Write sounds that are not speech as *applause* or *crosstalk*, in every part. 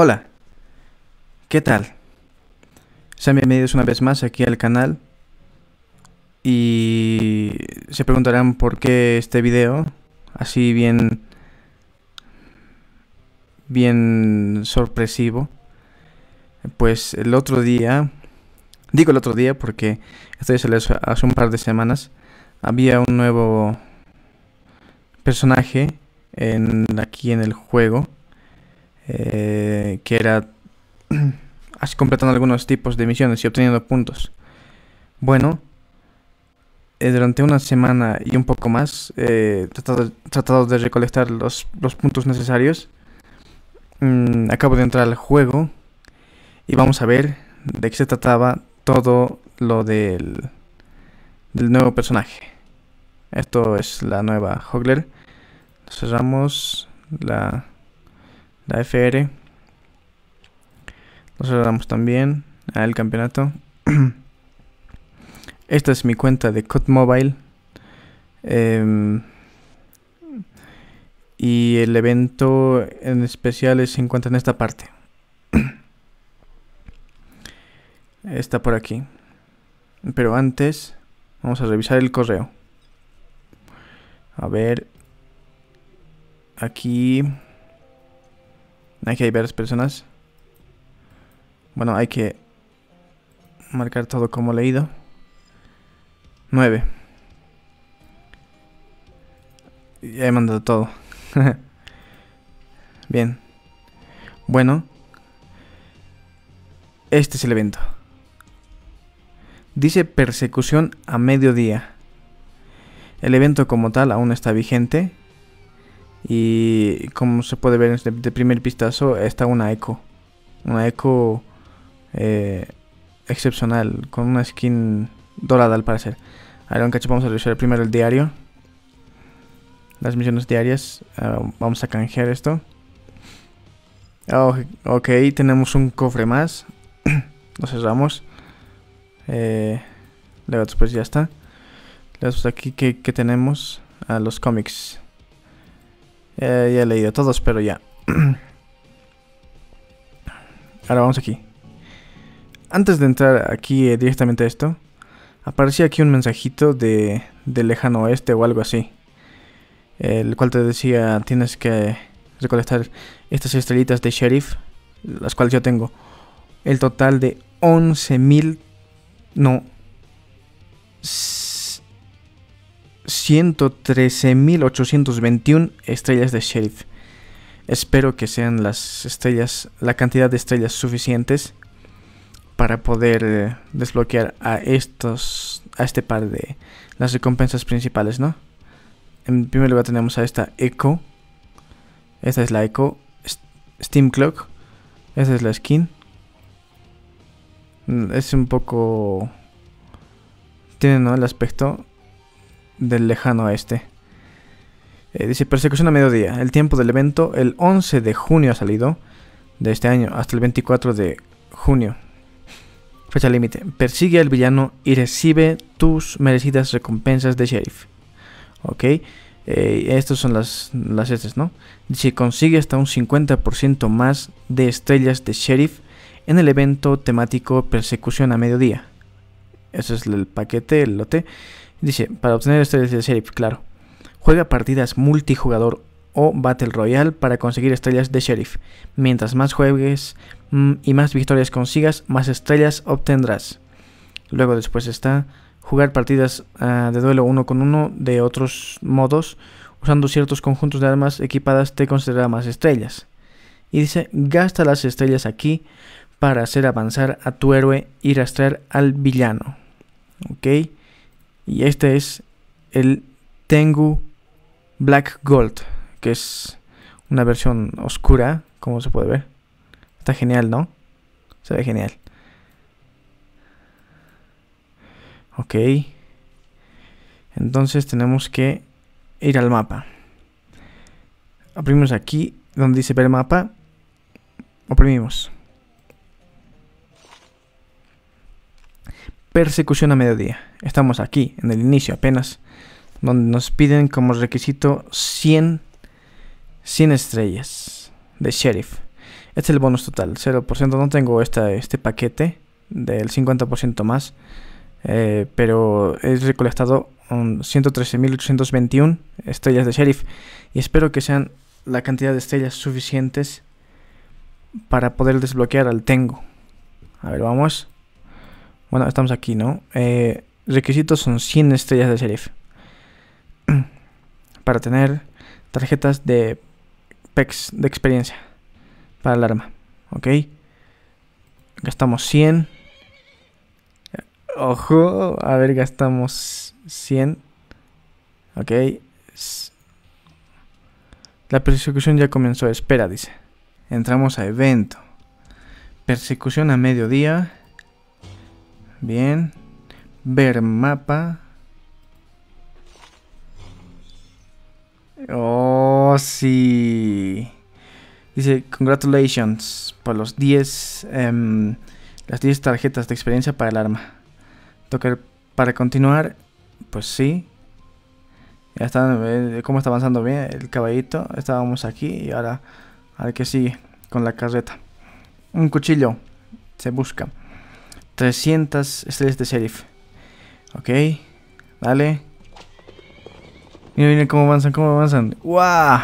Hola, ¿qué tal? Sean bienvenidos una vez más aquí al canal y se preguntarán por qué este video así bien bien sorpresivo. Pues el otro día, digo el otro día porque esto ya hace un par de semanas, había un nuevo personaje en, aquí en el juego eh, que era *clears throat* así completando algunos tipos de misiones y obteniendo puntos. Bueno, eh, durante una semana y un poco más eh, tratado, de recolectar los, los puntos necesarios. Mm, acabo de entrar al juego y vamos a ver de qué se trataba todo lo del, del nuevo personaje. Esto es la nueva Hogler. Cerramos la la FR. Nos damos también al campeonato. *clears throat* Esta es mi cuenta de Cut Mobile. Em, y el evento en especial se encuentra en esta parte. *clears throat* Está por aquí. Pero antes, vamos a revisar el correo. A ver. Aquí. Hay que hay varias personas. Bueno, hay que marcar todo como leído. 9. Ya he mandado todo. *laughs* Bien. Bueno. Este es el evento. Dice persecución a mediodía. El evento como tal aún está vigente y como se puede ver este, de, primer vistazo está una eco una eco eh, excepcional con una skin dorada al parecer ahora ver, vamos a revisar primero el diario las misiones diarias ah, vamos a canjear esto oh, ok tenemos un cofre más lo *clears throat* cerramos eh, luego después ya está aquí que, que tenemos a los cómics eh, ya he leído todos, pero ya. *clears throat* Ahora vamos aquí. Antes de entrar aquí eh, directamente a esto, aparecía aquí un mensajito de, de lejano oeste o algo así. El cual te decía, tienes que recolectar estas estrellitas de sheriff, las cuales yo tengo. El total de 11.000... No. 113.821 estrellas de sheriff. Espero que sean las estrellas, la cantidad de estrellas suficientes para poder eh, desbloquear a estos, a este par de las recompensas principales, ¿no? En primer lugar tenemos a esta Echo. Esta es la Echo. Steam Clock. Esta es la skin. Mm, es un poco... Tiene, ¿no? El aspecto del lejano oeste. Eh, dice persecución a mediodía. El tiempo del evento, el 11 de junio ha salido de este año hasta el 24 de junio. Fecha límite. Persigue al villano y recibe tus merecidas recompensas de sheriff. Ok. Eh, estas son las, las ¿no? Dice, consigue hasta un 50% más de estrellas de sheriff en el evento temático Persecución a Mediodía. Ese es el paquete, el lote. Dice, para obtener estrellas de sheriff, claro. Juega partidas multijugador o Battle Royale para conseguir estrellas de sheriff. Mientras más juegues mm, y más victorias consigas, más estrellas obtendrás. Luego después está jugar partidas ah, de duelo uno con uno de otros modos. Usando ciertos conjuntos de armas equipadas te concederá más estrellas. Y dice, gasta las estrellas aquí para hacer avanzar a tu héroe y rastrear al villano. ¿Ok? Y este es el Tengu Black Gold, que es una versión oscura, como se puede ver. Está genial, ¿no? Se ve genial. Ok. Entonces tenemos que ir al mapa. Oprimimos aquí, donde dice ver mapa. Oprimimos. Persecución a mediodía estamos aquí, en el inicio apenas, donde nos piden como requisito 100, 100 estrellas de sheriff. Este es el bonus total, 0%. No tengo este paquete del 50% más, eh, pero he recolectado 113.821 estrellas de sheriff y espero que sean la cantidad de estrellas suficientes para poder desbloquear al Tengo. A ver, vamos. Bueno, estamos aquí, ¿no? Eh, requisitos son 100 estrellas de serif *clears throat* Para tener tarjetas de PEX de experiencia para el arma. ¿Ok? Gastamos 100. Ojo, a ver, gastamos 100. Ok. La persecución ya comenzó. Espera, dice. Entramos a evento. Persecución a mediodía. Bien. Ver mapa. Oh, sí. Dice, congratulations por los 10, em, las 10 tarjetas de experiencia para el arma. Tocar para continuar, pues sí. Ya eh, cómo está avanzando bien el caballito. Estábamos aquí y ahora al que sigue con la carreta. Un cuchillo se busca. 300 estrellas de sheriff. Ok, dale. Mira, mira cómo avanzan, cómo avanzan. ¡Wow!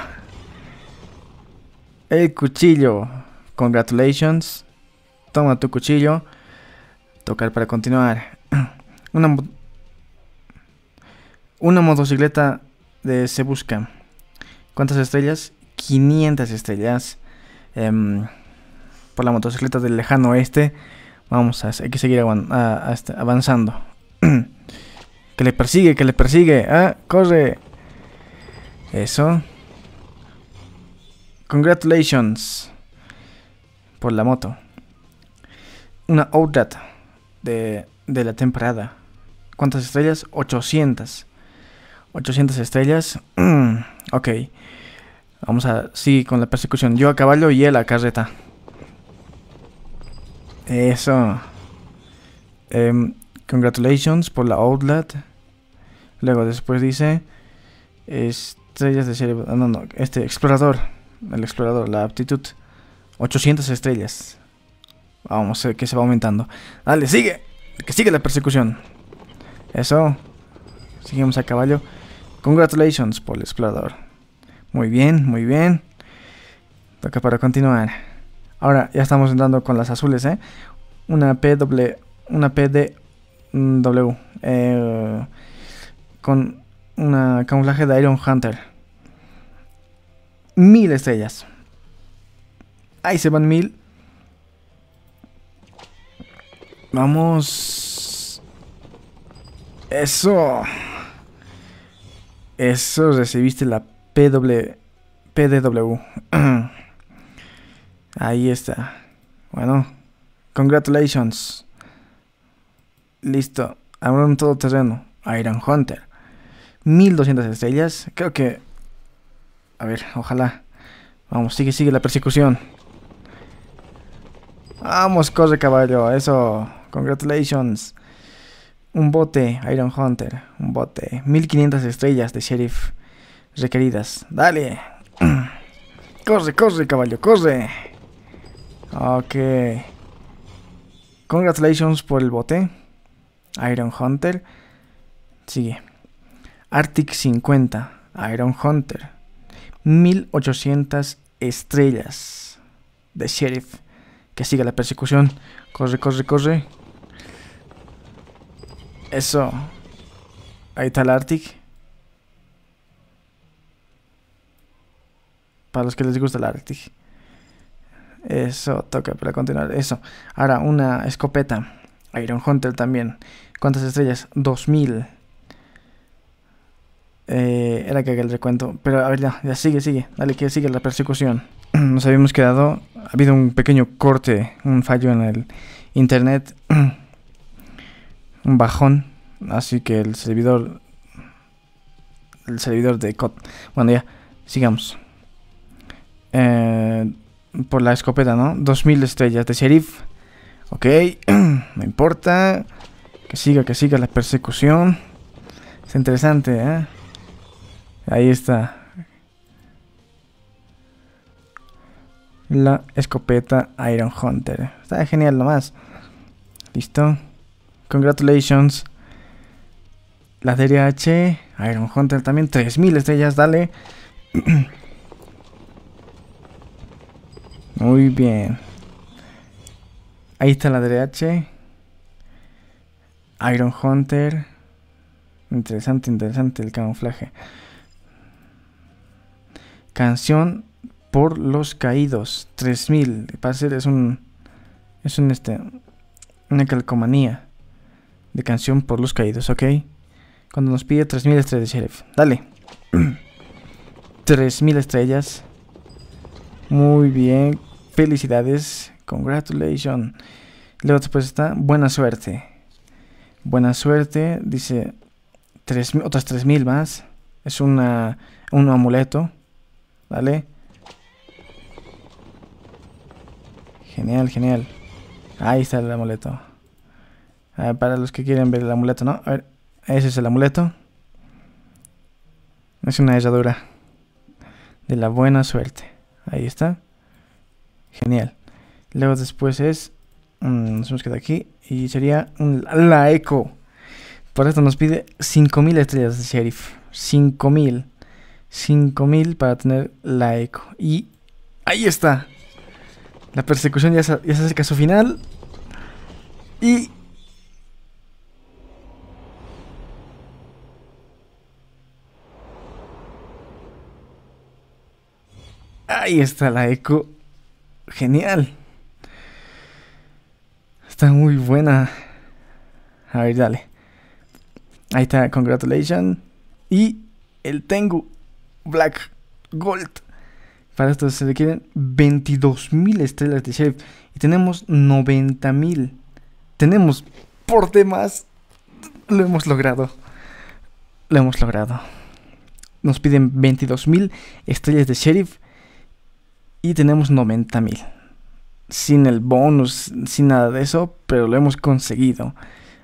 El cuchillo. Congratulations. Toma tu cuchillo. Tocar para continuar. *clears throat* Una, una motocicleta de se busca. ¿Cuántas estrellas? 500 estrellas. Em, por la motocicleta del lejano oeste. Vamos a, hay que seguir este, avanzando. *clears throat* Que le persigue, que le persigue. Ah, corre. Eso. Congratulations. Por la moto. Una outrat de, de la temporada. ¿Cuántas estrellas? 800. 800 estrellas. *clears throat* ok. Vamos a... seguir con la persecución. Yo a caballo y él a carreta. Eso. Eh, Congratulations por la Outlet. Luego después dice estrellas de cerebro. No, no, este explorador. El explorador, la aptitud. 800 estrellas. Vamos, a eh, ver que se va aumentando. Dale, sigue. Que sigue la persecución. Eso. Seguimos a caballo. Congratulations por el explorador. Muy bien, muy bien. Toca para continuar. Ahora ya estamos entrando con las azules, ¿eh? Una PW, una PD W. Eh, con una camuflaje de Iron Hunter. Mil estrellas. Ahí se van mil. Vamos. Eso. Eso recibiste la PW. PDW. *clears throat* Ahí está. Bueno. Congratulations. Listo. Ahora un terreno. Iron Hunter. 1200 estrellas. Creo que. A ver, ojalá. Vamos, sigue, sigue la persecución. Vamos, corre caballo. Eso. Congratulations. Un bote, Iron Hunter. Un bote. 1500 estrellas de sheriff requeridas. Dale. *clears throat* Corre, corre, caballo, corre. Ok. Congratulations por el bote. Iron Hunter. Sigue. Arctic 50, Iron Hunter. 1800 estrellas de Sheriff. Que sigue la persecución. Corre, corre, corre. Eso. Ahí está el Arctic. Para los que les gusta el Arctic. Eso, toca para continuar. Eso. Ahora, una escopeta. Iron Hunter también. ¿Cuántas estrellas? 2000. Eh, era que haga el recuento. Pero a ver, ya, ya sigue, sigue. Dale, que sigue la persecución. *clears throat* Nos habíamos quedado. Ha habido un pequeño corte, un fallo en el internet. *clears throat* un bajón. Así que el servidor. El servidor de COD. Bueno, ya, sigamos. Eh, por la escopeta, ¿no? 2000 estrellas de sheriff. Ok, *clears throat* no importa. Que siga, que siga la persecución. Es interesante, ¿eh? Ahí está. La escopeta Iron Hunter. Está genial nomás. Listo. Congratulations. La DRH. Iron Hunter también. 3000 estrellas, dale. *clears throat* Muy bien. Ahí está la DRH. Iron Hunter. Interesante, interesante el camuflaje. Canción por los caídos. 3000. ser es un. Es un este. Una calcomanía. De canción por los caídos, ¿ok? Cuando nos pide 3000 estrellas sheriff. Dale. 3000 *clears throat* estrellas. Muy bien. Felicidades. Congratulations. Luego después está buena suerte. Buena suerte, dice tres, otras 3000 más. Es una, un amuleto. ¿Vale? Genial, genial. Ahí está el amuleto. para los que quieren ver el amuleto, ¿no? A ver, ese es el amuleto. Es una hechadura de la buena suerte. Ahí está. Genial. Luego después es, mm, nos hemos quedado aquí, y sería la eco. Por esto nos pide 5.000 estrellas de sheriff. 5.000. 5.000 para tener la eco. Y ahí está. La persecución ya se, ya caso final. Y... Ahí está la eco. Genial. Está muy buena. A ver, dale. Ahí está, congratulation Y el Tengu Black Gold. Para esto se requieren 22.000 estrellas de Sheriff. Y tenemos 90.000. Tenemos por demás. Lo hemos logrado. Lo hemos logrado. Nos piden 22.000 estrellas de Sheriff. Y tenemos 90.000 sin el bonus, sin nada de eso, pero lo hemos conseguido.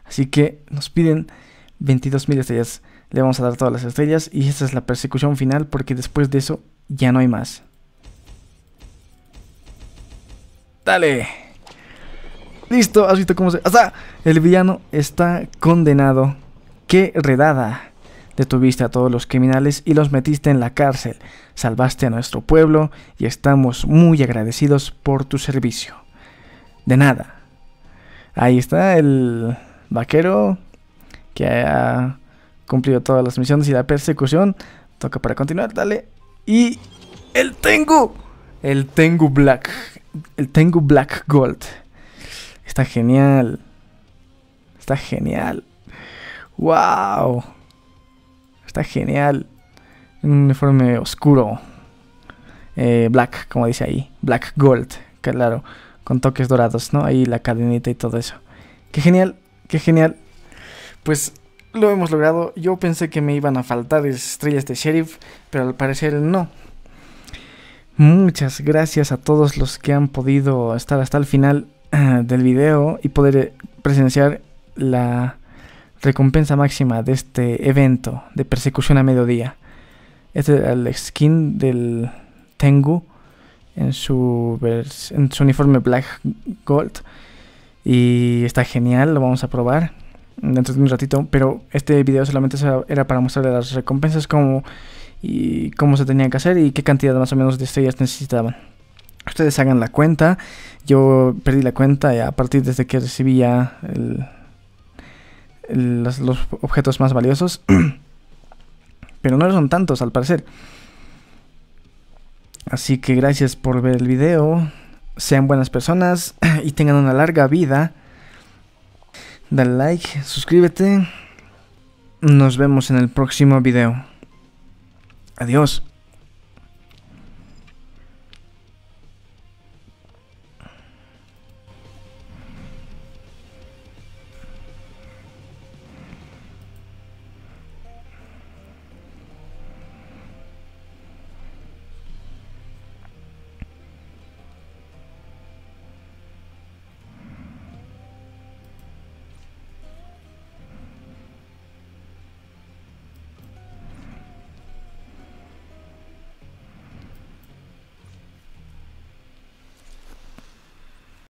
Así que nos piden 22.000 estrellas. Le vamos a dar todas las estrellas y esta es la persecución final porque después de eso ya no hay más. Dale. Listo, has visto cómo se... ¡Hasta! El villano está condenado. ¡Qué redada! Detuviste a todos los criminales y los metiste en la cárcel. Salvaste a nuestro pueblo y estamos muy agradecidos por tu servicio. De nada. Ahí está el vaquero que ha cumplido todas las misiones y la persecución. Toca para continuar, dale. Y el Tengu. El Tengu Black. El Tengu Black Gold. Está genial. Está genial. ¡Wow! Está genial. Un uniforme oscuro. Eh, black, como dice ahí. Black gold, claro. Con toques dorados, ¿no? Ahí la cadenita y todo eso. Qué genial, qué genial. Pues lo hemos logrado. Yo pensé que me iban a faltar estrellas de sheriff, pero al parecer no. Muchas gracias a todos los que han podido estar hasta el final eh, del video y poder eh, presenciar la recompensa máxima de este evento de persecución a mediodía. Este es el skin del Tengu en su, su uniforme Black Gold. Y está genial, lo vamos a probar dentro de un ratito. Pero este video solamente era para mostrarle las recompensas, cómo, y cómo se tenían que hacer y qué cantidad más o menos de estrellas necesitaban. Ustedes hagan la cuenta. Yo perdí la cuenta a partir desde que recibía el los, objetos más valiosos. *clears throat* Pero no son tantos, al parecer. Así que gracias por ver el video. Sean buenas personas *clears throat* y tengan una larga vida. Dale like, suscríbete. Nos vemos en el próximo video. Adiós.